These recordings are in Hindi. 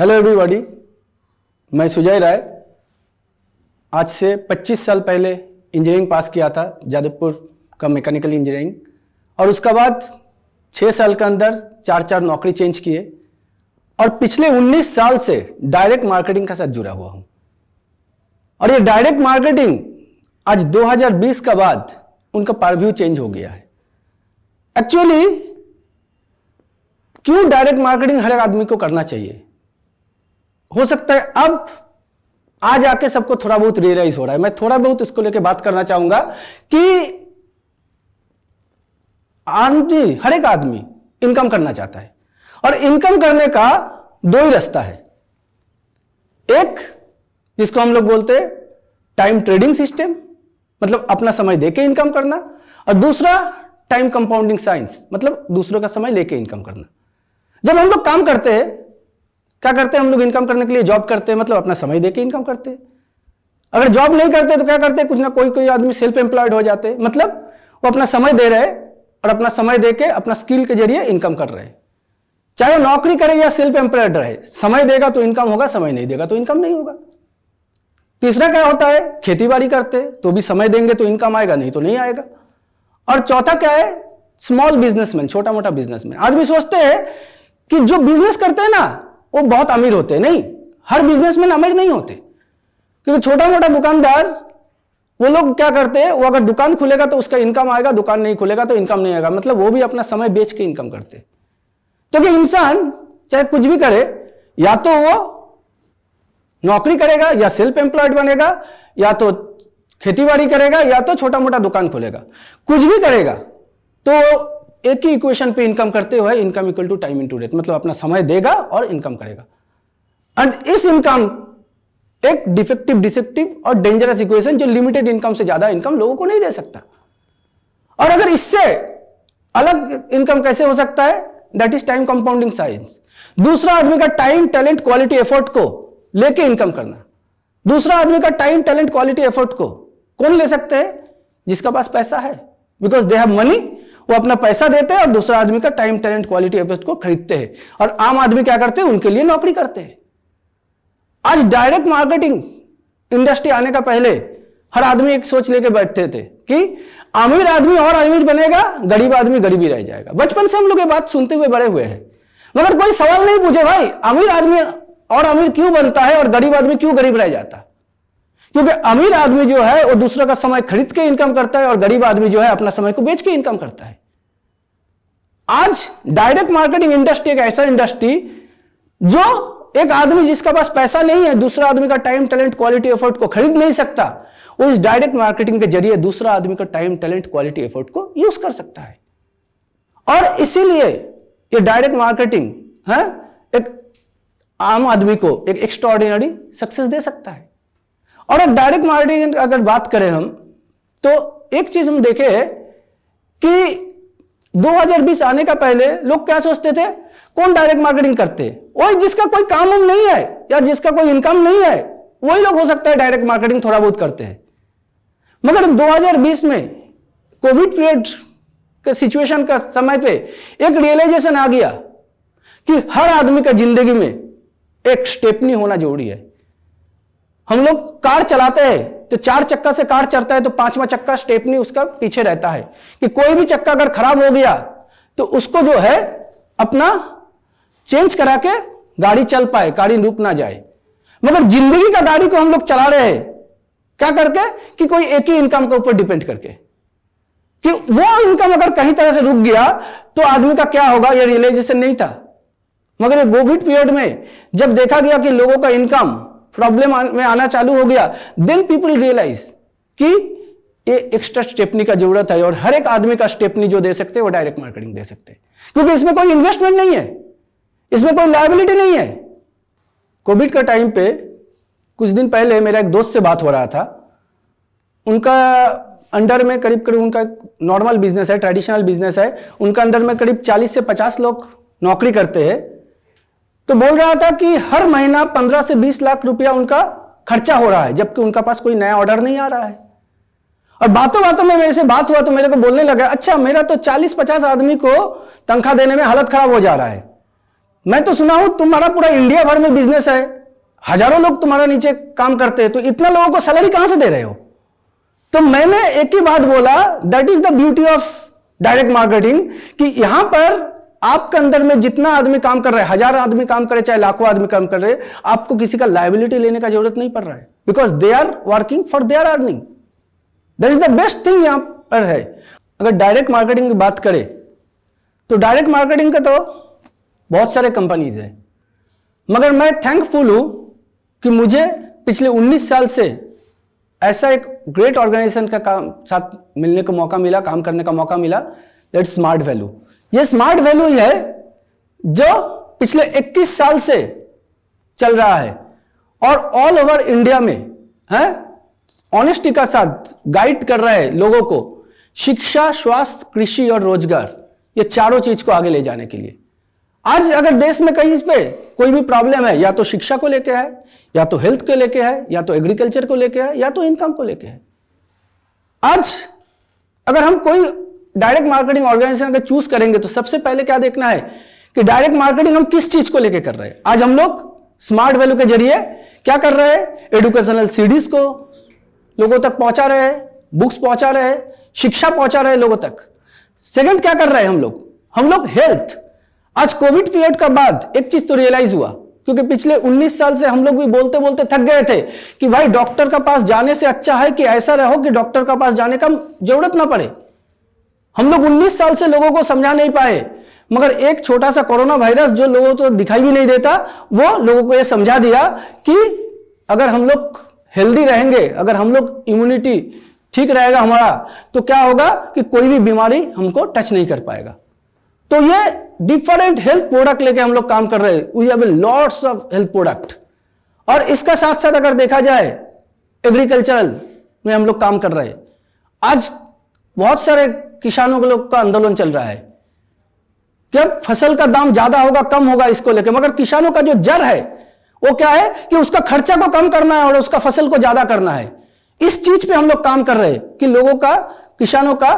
हेलो एवरीबॉडी मैं सुजय राय आज से 25 साल पहले इंजीनियरिंग पास किया था जादवपुर का मैकेनिकल इंजीनियरिंग और उसका बाद 6 साल के अंदर चार चार नौकरी चेंज किए और पिछले 19 साल से डायरेक्ट मार्केटिंग के साथ जुड़ा हुआ हूँ और ये डायरेक्ट मार्केटिंग आज 2020 का बाद उनका पारव्यू चेंज हो गया है एक्चुअली क्यों डायरेक्ट मार्केटिंग हर एक आदमी को करना चाहिए हो सकता है अब आज आके सबको थोड़ा बहुत रियलाइज हो रहा है मैं थोड़ा बहुत इसको लेके बात करना चाहूंगा कि आदमी हर एक आदमी इनकम करना चाहता है और इनकम करने का दो ही रास्ता है एक जिसको हम लोग बोलते हैं टाइम ट्रेडिंग सिस्टम मतलब अपना समय देके इनकम करना और दूसरा टाइम कंपाउंडिंग साइंस मतलब दूसरों का समय लेके इनकम करना जब हम लोग काम करते हैं क्या करते हैं हम लोग इनकम करने के लिए जॉब करते हैं मतलब अपना समय दे के इनकम करते हैं अगर जॉब नहीं करते तो क्या करते कुछ ना कोई कोई आदमी सेल्फ एम्प्लॉयड हो जाते मतलब वो अपना समय दे रहे और अपना समय दे के अपना स्किल के जरिए इनकम कर रहे चाहे वो नौकरी करे या सेल्फ एम्प्लॉयड रहे समय देगा तो इनकम होगा समय नहीं देगा तो इनकम नहीं होगा तीसरा क्या होता है खेती बाड़ी करते तो भी समय देंगे तो इनकम आएगा नहीं तो नहीं आएगा और चौथा क्या है स्मॉल बिजनेसमैन छोटा मोटा बिजनेसमैन आदमी सोचते हैं कि जो बिजनेस करते हैं ना वो बहुत अमीर होते हैं नहीं हर बिजनेसमैन अमीर नहीं होते क्योंकि छोटा मोटा दुकानदार वो लोग क्या करते हैं वो अगर दुकान खुलेगा तो उसका इनकम आएगा दुकान नहीं खुलेगा तो इनकम नहीं आएगा मतलब वो भी अपना समय बेच के इनकम करते तो इंसान चाहे कुछ भी करे या तो वो नौकरी करेगा या सेल्फ एम्प्लॉयड बनेगा या तो खेतीबाड़ी करेगा या तो छोटा मोटा दुकान खोलेगा कुछ भी करेगा तो एक ही इक्वेशन पे इनकम करते हुए income equal to time into date मतलब अपना समय देगा और इनकम करेगा एंड इस इनकम एक डिफेक्टिव डिसेक्टिव और डेंजरस इक्वेशन जो लिमिटेड इनकम से ज्यादा इनकम लोगों को नहीं दे सकता और अगर इससे अलग इनकम कैसे हो सकता है that is time compounding science दूसरा आदमी का टाइम टैलेंट क्वालिटी एफर्ट को लेके इनकम करना दूसरा आदमी का टाइम टैलेंट क्वालिटी एफर्ट को कौन ले सकते हैं जिसका पास पैसा है बिकॉज दे हैव मनी वो अपना पैसा देते हैं और दूसरा आदमी का टाइम टैलेंट क्वालिटी एफर्ट को खरीदते हैं और आम आदमी क्या करते हैं उनके लिए नौकरी करते हैं आज डायरेक्ट मार्केटिंग इंडस्ट्री आने का पहले हर आदमी एक सोच लेके बैठते थे कि अमीर आदमी और अमीर बनेगा गरीब आदमी गरीबी रह जाएगा बचपन से हम लोग ये बात सुनते हुए बड़े हुए हैं मगर कोई सवाल नहीं पूछे भाई अमीर आदमी और अमीर क्यों बनता है और गरीब आदमी क्यों गरीब रह जाता क्योंकि अमीर आदमी जो है वो दूसरों का समय खरीद के इनकम करता है और गरीब आदमी जो है अपना समय को बेच के इनकम करता है आज डायरेक्ट मार्केटिंग इंडस्ट्री एक ऐसा इंडस्ट्री जो एक आदमी जिसका पास पैसा नहीं है दूसरा आदमी का टाइम टैलेंट क्वालिटी एफर्ट को खरीद नहीं सकता वो इस डायरेक्ट मार्केटिंग के जरिए दूसरा आदमी का टाइम टैलेंट क्वालिटी एफर्ट को यूज कर सकता है और इसीलिए ये डायरेक्ट मार्केटिंग है एक आम आदमी को एक एक्स्ट्रॉर्डिनरी सक्सेस दे सकता है और अब डायरेक्ट मार्केटिंग अगर बात करें हम तो एक चीज हम देखे कि 2020 आने का पहले लोग क्या सोचते थे कौन डायरेक्ट मार्केटिंग करते वही जिसका कोई काम उम नहीं है या जिसका कोई इनकम नहीं है वही लोग हो सकता है डायरेक्ट मार्केटिंग थोड़ा बहुत करते हैं मगर 2020 में कोविड पीरियड के सिचुएशन का समय पे एक रियलाइजेशन आ गया कि हर आदमी का जिंदगी में एक स्टेपनी होना जरूरी है हम लोग कार चलाते हैं तो चार चक्का से कार चलता है तो पांचवा चक्का स्टेपनी उसका पीछे रहता है कि कोई भी चक्का अगर खराब हो गया तो उसको जो है अपना चेंज करा के गाड़ी चल पाए गाड़ी रुक ना जाए मगर जिंदगी का गाड़ी को हम लोग चला रहे हैं क्या करके कि कोई एक ही इनकम के ऊपर डिपेंड करके कि वो इनकम अगर कहीं तरह से रुक गया तो आदमी का क्या होगा ये रियलाइजेशन नहीं था मगर ये कोविड पीरियड में जब देखा गया कि लोगों का इनकम प्रॉब्लम में आना चालू हो गया देन पीपल रियलाइज कि ये एक्स्ट्रा स्टेपनी का जरूरत है और हर एक आदमी का स्टेपनी जो दे सकते हैं वो डायरेक्ट मार्केटिंग दे सकते हैं क्योंकि इसमें कोई इन्वेस्टमेंट नहीं है इसमें कोई लाइबिलिटी नहीं है कोविड का टाइम पे कुछ दिन पहले मेरा एक दोस्त से बात हो रहा था उनका अंडर में करीब करीब उनका नॉर्मल बिजनेस है ट्रेडिशनल बिजनेस है उनका अंडर में करीब 40 से 50 लोग नौकरी करते हैं तो बोल रहा था कि हर महीना 15 से 20 लाख रुपया उनका खर्चा हो रहा है जबकि उनका पास कोई नया ऑर्डर नहीं आ रहा है और बातों बातों में मेरे से बात हुआ तो मेरे को बोलने लगा अच्छा मेरा तो 40-50 आदमी को तनख्वाह देने में हालत खराब हो जा रहा है मैं तो सुना हूं तुम्हारा पूरा इंडिया भर में बिजनेस है हजारों लोग तुम्हारा नीचे काम करते हैं तो इतना लोगों को सैलरी कहां से दे रहे हो तो मैंने एक ही बात बोला that is the beauty of direct marketing कि यहां पर आपके अंदर में जितना आदमी काम कर रहा है हजार आदमी काम करे चाहे लाखों आदमी काम कर रहे आपको किसी का लाइबिलिटी लेने का जरूरत नहीं पड़ रहा है because they are working for they are earning that is the best thing यहां पर है अगर डायरेक्ट मार्केटिंग की बात करें तो डायरेक्ट मार्केटिंग का तो बहुत सारे कंपनीज है मगर मैं थैंकफुल हूं कि मुझे पिछले 19 साल से ऐसा एक ग्रेट ऑर्गेनाइजेशन का काम साथ मिलने का मौका मिला काम करने का मौका मिला दैट स्मार्ट वैल्यू यह स्मार्ट वैल्यू है जो पिछले 21 साल से चल रहा है और ऑल ओवर इंडिया में है ऑनेस्टी का साथ गाइड कर रहा है लोगों को शिक्षा स्वास्थ्य कृषि और रोजगार ये चारों चीज को आगे ले जाने के लिए आज अगर देश में कहीं इस पे कोई भी प्रॉब्लम है या तो शिक्षा को लेके है या तो हेल्थ को लेके है या तो एग्रीकल्चर को लेके है या तो इनकम को लेके है आज अगर हम कोई डायरेक्ट मार्केटिंग ऑर्गेनाइजेशन अगर चूज करेंगे तो सबसे पहले क्या देखना है कि डायरेक्ट मार्केटिंग हम किस चीज को लेकर कर रहे हैं आज हम लोग स्मार्ट वैल्यू के जरिए क्या कर रहे हैं एडुकेशनल सीडीज को लोगों तक पहुंचा रहे हैं बुक्स पहुंचा रहे हैं शिक्षा पहुंचा रहे हैं लोगों तक सेकंड क्या कर रहे हैं हम लोग हम लोग हेल्थ आज कोविड पीरियड का बाद एक चीज तो रियलाइज हुआ क्योंकि पिछले 19 साल से हम लोग भी बोलते बोलते थक गए थे कि भाई डॉक्टर का पास जाने से अच्छा है कि ऐसा रहो कि डॉक्टर का पास जाने का जरूरत ना पड़े हम लोग 19 साल से लोगों को समझा नहीं पाए मगर एक छोटा सा कोरोना वायरस जो लोगों को तो दिखाई भी नहीं देता वो लोगों को ये समझा दिया कि अगर हम लोग हेल्दी रहेंगे अगर हम लोग इम्यूनिटी ठीक रहेगा हमारा तो क्या होगा कि कोई भी बीमारी हमको टच नहीं कर पाएगा तो ये डिफरेंट हेल्थ प्रोडक्ट लेके हम लोग काम कर रहे हैं we lots of health product और इसका साथ साथ अगर देखा जाए एग्रीकल्चरल में हम लोग काम कर रहे हैं आज बहुत सारे किसानों के लोग का आंदोलन चल रहा है क्या फसल का दाम ज्यादा होगा कम होगा इसको लेकर मगर किसानों का जो जर है वो क्या है कि उसका खर्चा को कम करना है और उसका फसल को ज्यादा करना है इस चीज पे हम लोग काम कर रहे हैं कि लोगों का किसानों का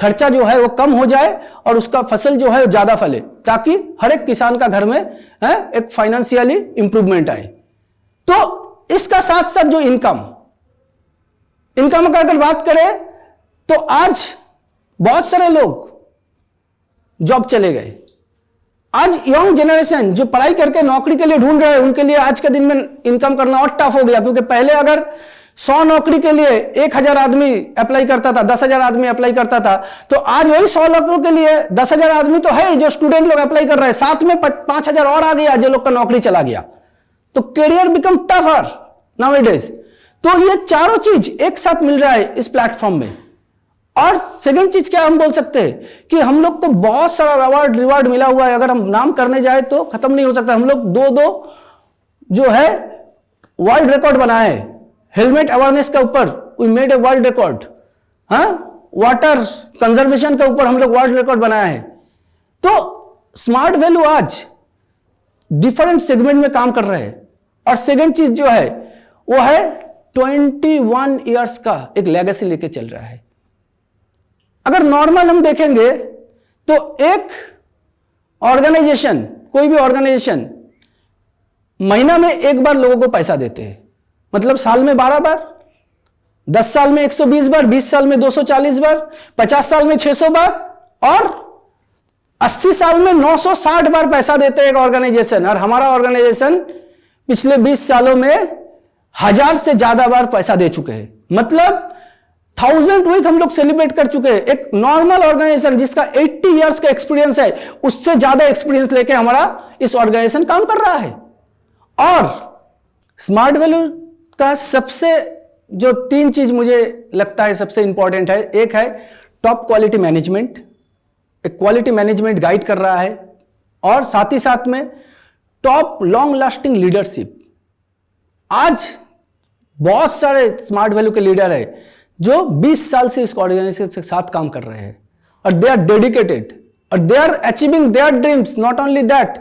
खर्चा जो है वो कम हो जाए और उसका फसल जो है वो ज्यादा फले ताकि हर एक किसान का घर में है एक फाइनेंशियली इंप्रूवमेंट आए तो इसका साथ साथ जो इनकम इनकम का अगर बात करें तो आज बहुत सारे लोग जॉब चले गए आज यंग जनरेशन जो पढ़ाई करके नौकरी के लिए ढूंढ रहे हैं उनके लिए आज के दिन में इनकम करना और टफ हो गया क्योंकि पहले अगर सौ नौकरी के लिए एक हजार आदमी अप्लाई करता था दस हजार आदमी अप्लाई करता था तो आज वही सौ लोगों के लिए दस हजार आदमी तो है जो स्टूडेंट लोग अप्लाई कर रहे हैं साथ में पांच हजार और आ गया जो लोग का नौकरी चला गया तो career become tougher now it is तो ये चारों चीज एक साथ मिल रहा है इस प्लेटफॉर्म में और सेकंड चीज क्या हम बोल सकते हैं कि हम लोग को बहुत सारा अवार्ड रिवार्ड मिला हुआ है अगर हम नाम करने जाए तो खत्म नहीं हो सकता हम लोग दो दो जो है वर्ल्ड रिकॉर्ड बनाए हेलमेट अवेयरनेस के ऊपर we made a world record हाँ वाटर कंजर्वेशन के ऊपर हम लोग वर्ल्ड रिकॉर्ड बनाया है तो स्मार्ट वैल्यू आज डिफरेंट सेगमेंट में काम कर रहे हैं और सेकंड चीज जो है वो है 21 इयर्स का एक लेगेसी लेके चल रहा है अगर नॉर्मल हम देखेंगे तो एक ऑर्गेनाइजेशन कोई भी ऑर्गेनाइजेशन महीना में एक बार लोगों को पैसा देते हैं मतलब साल में बारह बार दस साल में 120 बार 20 साल में 240 बार 50 साल में 600 बार और 80 साल में 960 बार पैसा देते हैं एक ऑर्गेनाइजेशन और हमारा ऑर्गेनाइजेशन पिछले 20 सालों में हजार से ज्यादा बार पैसा दे चुके हैं मतलब थाउजेंड वीक हम लोग सेलिब्रेट कर चुके हैं एक नॉर्मल ऑर्गेनाइजेशन जिसका 80 इयर्स का एक्सपीरियंस है उससे ज्यादा एक्सपीरियंस लेके हमारा इस ऑर्गेनाइजेशन काम कर रहा है और स्मार्ट वैल्यू का सबसे जो तीन चीज मुझे लगता है सबसे इंपॉर्टेंट है एक है टॉप क्वालिटी मैनेजमेंट एक क्वालिटी मैनेजमेंट गाइड कर रहा है और साथ ही साथ में टॉप लॉन्ग लास्टिंग लीडरशिप आज बहुत सारे स्मार्ट वैल्यू के लीडर है जो 20 साल से इस ऑर्गेनाइजेशन के साथ काम कर रहे हैं और दे आर डेडिकेटेड और they are achieving their dreams not only that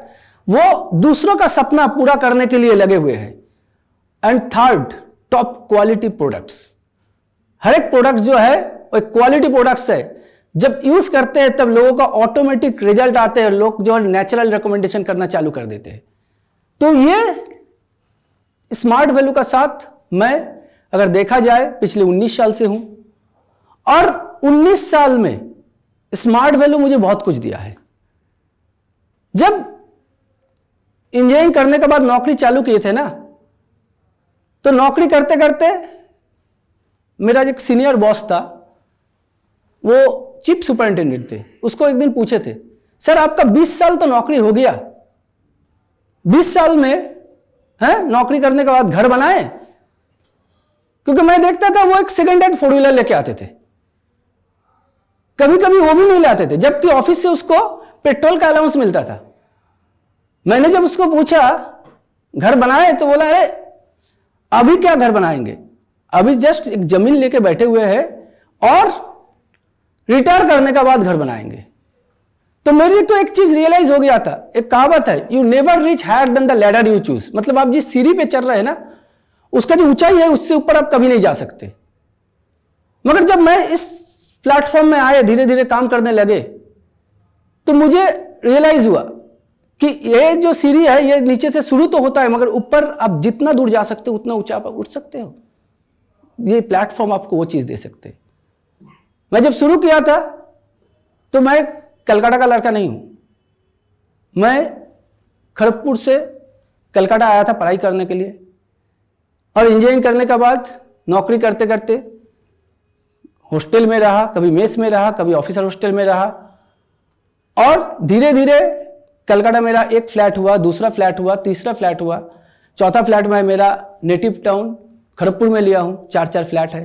वो दूसरों का सपना पूरा करने के लिए लगे हुए हैं and third top quality products हर एक प्रोडक्ट जो है वो एक क्वालिटी प्रोडक्ट्स है जब यूज करते हैं तब लोगों का ऑटोमेटिक रिजल्ट आते हैं लोग जो है नेचुरल रिकमेंडेशन करना चालू कर देते हैं तो ये स्मार्ट वैल्यू का साथ मैं अगर देखा जाए पिछले 19 साल से हूं और 19 साल में स्मार्ट वैल्यू मुझे बहुत कुछ दिया है जब इंजीनियरिंग करने के बाद नौकरी चालू किए थे ना तो नौकरी करते करते मेरा एक सीनियर बॉस था वो चीफ सुपरिंटेंडेंट थे उसको एक दिन पूछे थे सर आपका 20 साल तो नौकरी हो गया 20 साल में है नौकरी करने के बाद घर बनाए क्योंकि मैं देखता था वो एक सेकेंड हैंड फोर व्हीलर लेके आते थे कभी कभी वो भी नहीं लाते थे जबकि ऑफिस से उसको पेट्रोल का अलाउंस मिलता था मैंने जब उसको पूछा घर बनाए तो बोला अरे अभी क्या घर बनाएंगे अभी जस्ट एक जमीन लेके बैठे हुए हैं और रिटायर करने के बाद घर बनाएंगे तो मेरे को तो एक चीज रियलाइज हो गया था एक कहावत है you never reach higher than the ladder you choose मतलब आप जिस सीढ़ी पे चल रहे हैं ना उसका जो ऊंचाई है उससे ऊपर आप कभी नहीं जा सकते मगर जब मैं इस प्लेटफॉर्म में आए धीरे धीरे काम करने लगे तो मुझे रियलाइज हुआ कि ये जो सीढ़ी है ये नीचे से शुरू तो होता है मगर ऊपर आप जितना दूर जा सकते हो उतना ऊंचा आप उठ सकते हो ये प्लेटफॉर्म आपको वो चीज़ दे सकते मैं जब शुरू किया था तो मैं कलकाटा का लड़का नहीं हूं मैं खड़गपुर से कलकाटा आया था पढ़ाई करने के लिए और इंजीनियरिंग करने के बाद नौकरी करते करते हॉस्टल में रहा कभी मेस में रहा कभी ऑफिसर हॉस्टल में रहा और धीरे धीरे कलकत्ता मेरा एक फ्लैट हुआ दूसरा फ्लैट हुआ तीसरा फ्लैट हुआ चौथा फ्लैट मैं मेरा नेटिव टाउन खड़गपुर में लिया हूँ चार चार फ्लैट है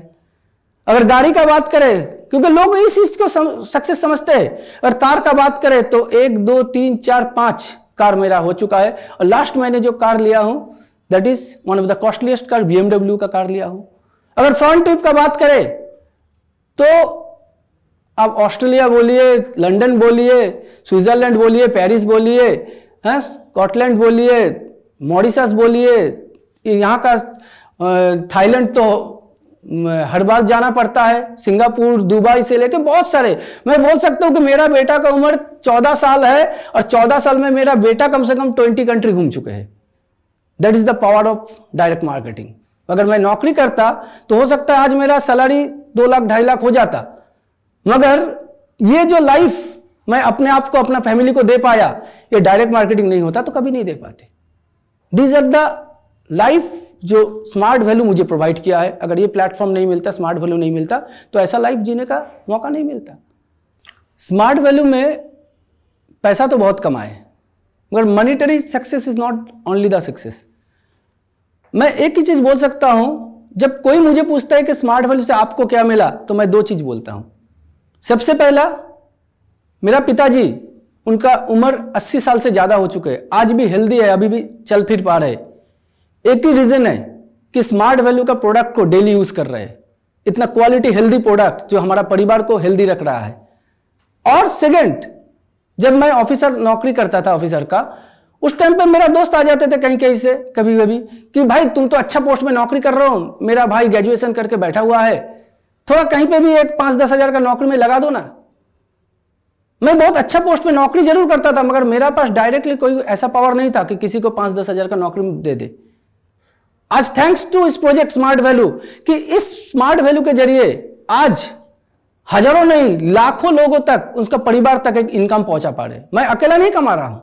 अगर गाड़ी का बात करें क्योंकि लोग इस चीज को सम, सक्सेस समझते हैं अगर कार का बात करें तो एक दो तीन चार पांच कार मेरा हो चुका है और लास्ट मैंने जो कार लिया हूं that is one of the costliest car BMW का कार लिया हो अगर फ्रंट ट्रिप का बात करें तो आप ऑस्ट्रेलिया बोलिए लंदन बोलिए स्विट्जरलैंड बोलिए पेरिस बोलिए हाँ, स्कॉटलैंड बोलिए मॉरिशस बोलिए यहाँ का थाईलैंड तो हर बार जाना पड़ता है सिंगापुर दुबई से लेके बहुत सारे मैं बोल सकता हूँ कि मेरा बेटा का उम्र 14 साल है और 14 साल में मेरा बेटा कम से कम 20 कंट्री घूम चुके हैं that is the power of direct marketing अगर मैं नौकरी करता तो हो सकता है आज मेरा सैलरी दो लाख ढाई लाख हो जाता मगर ये जो लाइफ मैं अपने आप को अपना फैमिली को दे पाया ये डायरेक्ट मार्केटिंग नहीं होता तो कभी नहीं दे पाते दीज आर द लाइफ जो स्मार्ट वैल्यू मुझे प्रोवाइड किया है अगर ये प्लेटफॉर्म नहीं मिलता स्मार्ट वैल्यू नहीं मिलता तो ऐसा लाइफ जीने का मौका नहीं मिलता स्मार्ट वैल्यू में पैसा तो बहुत कमाए मगर monetary success is not only the success मैं एक ही चीज बोल सकता हूं जब कोई मुझे पूछता है कि स्मार्ट वैल्यू से आपको क्या मिला तो मैं दो चीज बोलता हूं सबसे पहला मेरा पिताजी उनका उम्र 80 साल से ज़्यादा हो चुके हैं आज भी हेल्दी है अभी भी चल फिर पा रहे एक ही रीज़न है कि स्मार्ट वैल्यू का प्रोडक्ट को डेली यूज़ कर रहे हैं इतना क्वालिटी हेल्दी प्रोडक्ट जो हमारा परिवार को हेल्दी रख रहा है और सेकेंड जब मैं ऑफिसर नौकरी करता था ऑफिसर का उस टाइम पे मेरा दोस्त आ जाते थे कहीं कहीं से कभी कभी कि भाई तुम तो अच्छा पोस्ट में नौकरी कर रहे हो मेरा भाई ग्रेजुएशन करके बैठा हुआ है थोड़ा कहीं पे भी एक पांच दस हज़ार का नौकरी में लगा दो ना मैं बहुत अच्छा पोस्ट में नौकरी जरूर करता था मगर मेरा पास डायरेक्टली कोई ऐसा पावर नहीं था कि किसी को पांच दस हज़ार का नौकरी दे दे आज थैंक्स टू इस प्रोजेक्ट स्मार्ट वैल्यू कि इस स्मार्ट वैल्यू के जरिए आज हजारों नहीं लाखों लोगों तक उसका परिवार तक एक इनकम पहुंचा पा रहे मैं अकेला नहीं कमा रहा हूं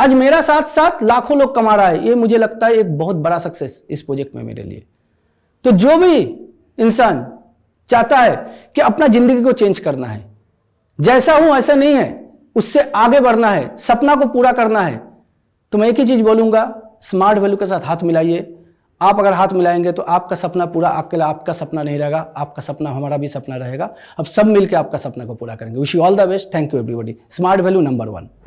आज मेरा साथ साथ लाखों लोग कमा रहा है ये मुझे लगता है एक बहुत बड़ा सक्सेस इस प्रोजेक्ट में मेरे लिए तो जो भी इंसान चाहता है कि अपना जिंदगी को चेंज करना है जैसा हूं ऐसा नहीं है उससे आगे बढ़ना है सपना को पूरा करना है तो मैं एक ही चीज बोलूंगा स्मार्ट वैल्यू के साथ हाथ मिलाइए आप अगर हाथ मिलाएंगे तो आपका सपना पूरा आपके लिए आपका सपना नहीं रहेगा आपका सपना हमारा भी सपना रहेगा अब सब मिलकर आपका सपना को पूरा करेंगे wish you all the best thank you everybody Smart Value number one